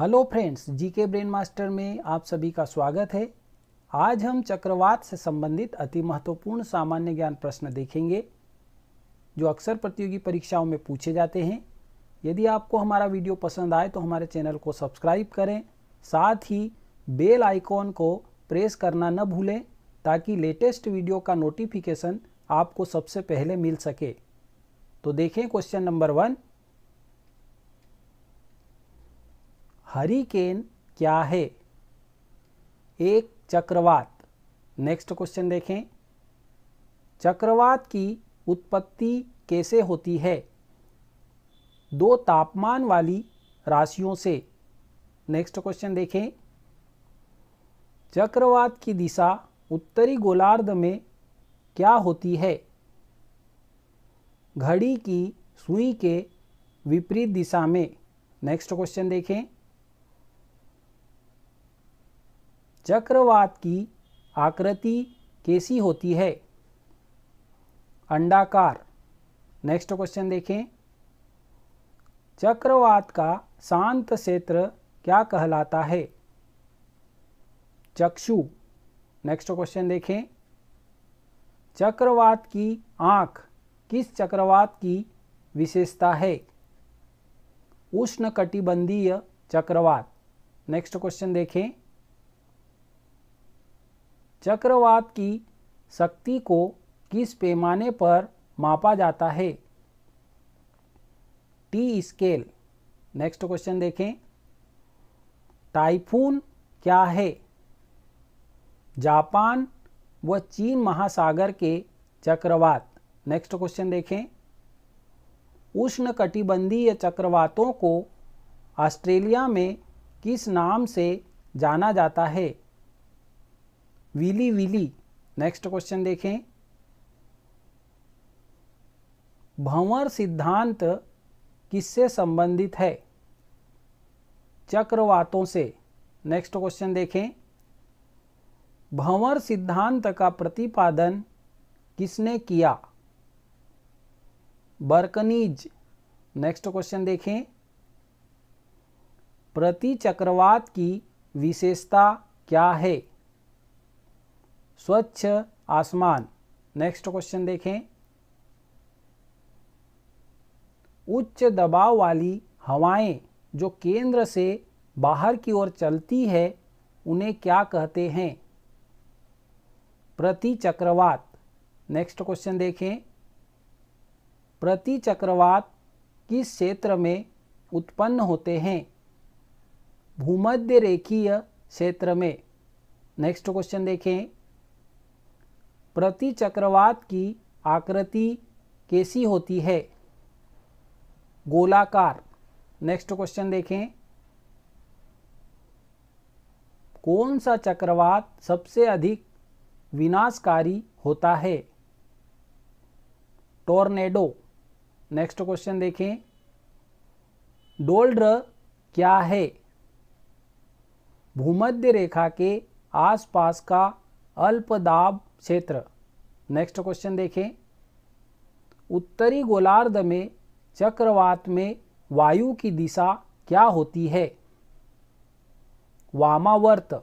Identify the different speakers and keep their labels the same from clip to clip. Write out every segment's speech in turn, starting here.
Speaker 1: hello friends GK brain master में आप सभी का स्वागत है आज हम चक्रवात से संबंधित अति महत्वपूर्ण सामान्य ज्ञान प्रश्न देखेंगे जो अक्सर प्रतियोगी परीक्षाओं में पूछे जाते हैं यदि आपको हमारा वीडियो पसंद आए तो हमारे चैनल को सब्सक्राइब करें साथ ही बेल आइकॉन को प्रेस करना न भूलें ताकि लेटेस्ट वीडियो का नोटिफिकेशन आपको सबसे पहले मिल सके तो देखें क्वेश्चन नंबर वन हरिकेन क्या है एक चक्रवात नेक्स्ट क्वेश्चन देखें चक्रवात की उत्पत्ति कैसे होती है दो तापमान वाली राशियों से नेक्स्ट क्वेश्चन देखें चक्रवात की दिशा उत्तरी गोलार्ध में क्या होती है घड़ी की सुई के विपरीत दिशा में नेक्स्ट क्वेश्चन देखें चक्रवात की आकृति कैसी होती है अंडाकार नेक्स्ट क्वेश्चन देखें चक्रवात का शांत क्षेत्र क्या कहलाता है चक्षु नेक्स्ट क्वेश्चन देखें चक्रवात की आंख किस चक्रवात की विशेषता है उष्ण कटिबंधीय चक्रवात नेक्स्ट क्वेश्चन देखें चक्रवात की शक्ति को किस पैमाने पर मापा जाता है टी स्केल नेक्स्ट क्वेश्चन देखें टाइफून क्या है जापान व चीन महासागर के चक्रवात नेक्स्ट क्वेश्चन देखें उष्ण कटिबंधीय चक्रवातों को ऑस्ट्रेलिया में किस नाम से जाना जाता है विली विली नेक्स्ट क्वेश्चन देखें भंवर सिद्धांत किससे संबंधित है चक्रवातों से नेक्स्ट क्वेश्चन देखें भंवर सिद्धांत का प्रतिपादन किसने किया बर्कनीज नेक्स्ट क्वेश्चन देखें प्रति चक्रवात की विशेषता क्या है स्वच्छ आसमान नेक्स्ट क्वेश्चन देखें उच्च दबाव वाली हवाएं जो केंद्र से बाहर की ओर चलती है उन्हें क्या कहते हैं प्रति चक्रवात नेक्स्ट क्वेश्चन देखें प्रति चक्रवात किस क्षेत्र में उत्पन्न होते हैं भूमध्य रेखीय क्षेत्र में नेक्स्ट क्वेश्चन देखें प्रति चक्रवात की आकृति कैसी होती है गोलाकार नेक्स्ट क्वेश्चन देखें कौन सा चक्रवात सबसे अधिक विनाशकारी होता है टोर्नेडो नेक्स्ट क्वेश्चन देखें डोल्ड्र क्या है भूमध्य रेखा के आसपास का अल्पदाब क्षेत्र नेक्स्ट क्वेश्चन देखें उत्तरी गोलार्ध में चक्रवात में वायु की दिशा क्या होती है वामावर्त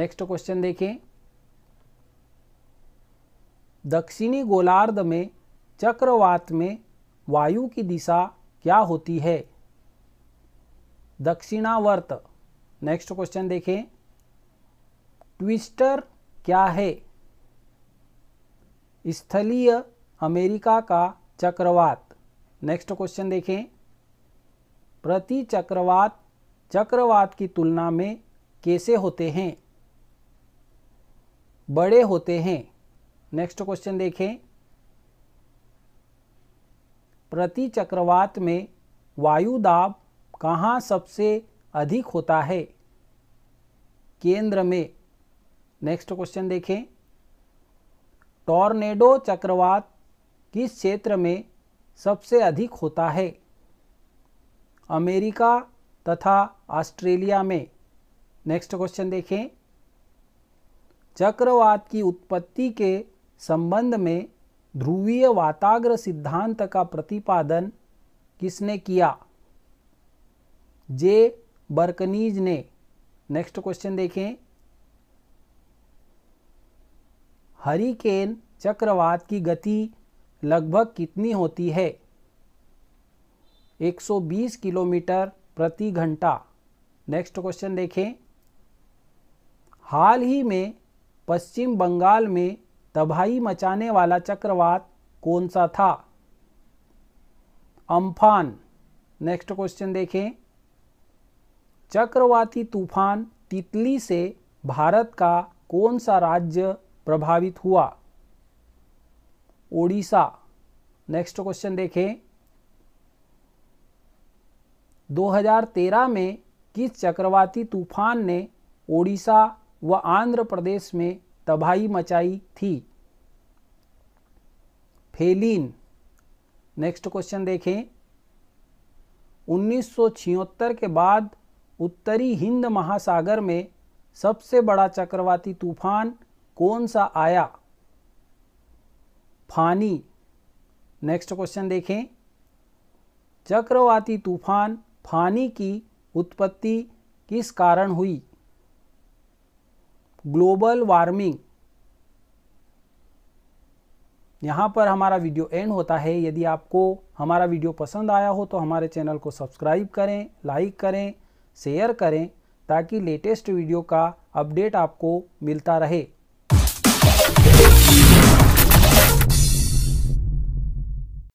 Speaker 1: नेक्स्ट क्वेश्चन देखें दक्षिणी गोलार्ध में चक्रवात में वायु की दिशा क्या होती है दक्षिणावर्त नेक्स्ट क्वेश्चन देखें ट्विस्टर क्या है स्थलीय अमेरिका का चक्रवात नेक्स्ट क्वेश्चन देखें प्रति चक्रवात चक्रवात की तुलना में कैसे होते हैं बड़े होते हैं नेक्स्ट क्वेश्चन देखें प्रति चक्रवात में वायु दाब कहाँ सबसे अधिक होता है केंद्र में नेक्स्ट क्वेश्चन देखें टॉर्नेडो चक्रवात किस क्षेत्र में सबसे अधिक होता है अमेरिका तथा ऑस्ट्रेलिया में नेक्स्ट क्वेश्चन देखें चक्रवात की उत्पत्ति के संबंध में ध्रुवीय वाताग्र सिद्धांत का प्रतिपादन किसने किया जे बर्कनीज ने नेक्स्ट क्वेश्चन देखें हरिकेन चक्रवात की गति लगभग कितनी होती है 120 किलोमीटर प्रति घंटा नेक्स्ट क्वेश्चन देखें हाल ही में पश्चिम बंगाल में तबाही मचाने वाला चक्रवात कौन सा था अम्फान नेक्स्ट क्वेश्चन देखें चक्रवाती तूफान तितली से भारत का कौन सा राज्य प्रभावित हुआ ओडिशा नेक्स्ट क्वेश्चन देखें 2013 में किस चक्रवाती तूफान ने ओडिशा व आंध्र प्रदेश में तबाही मचाई थी फेलिन नेक्स्ट क्वेश्चन देखें उन्नीस के बाद उत्तरी हिंद महासागर में सबसे बड़ा चक्रवाती तूफान कौन सा आया फानी नेक्स्ट क्वेश्चन देखें चक्रवाती तूफान फानी की उत्पत्ति किस कारण हुई ग्लोबल वार्मिंग यहाँ पर हमारा वीडियो एंड होता है यदि आपको हमारा वीडियो पसंद आया हो तो हमारे चैनल को सब्सक्राइब करें लाइक करें शेयर करें ताकि लेटेस्ट वीडियो का अपडेट आपको मिलता रहे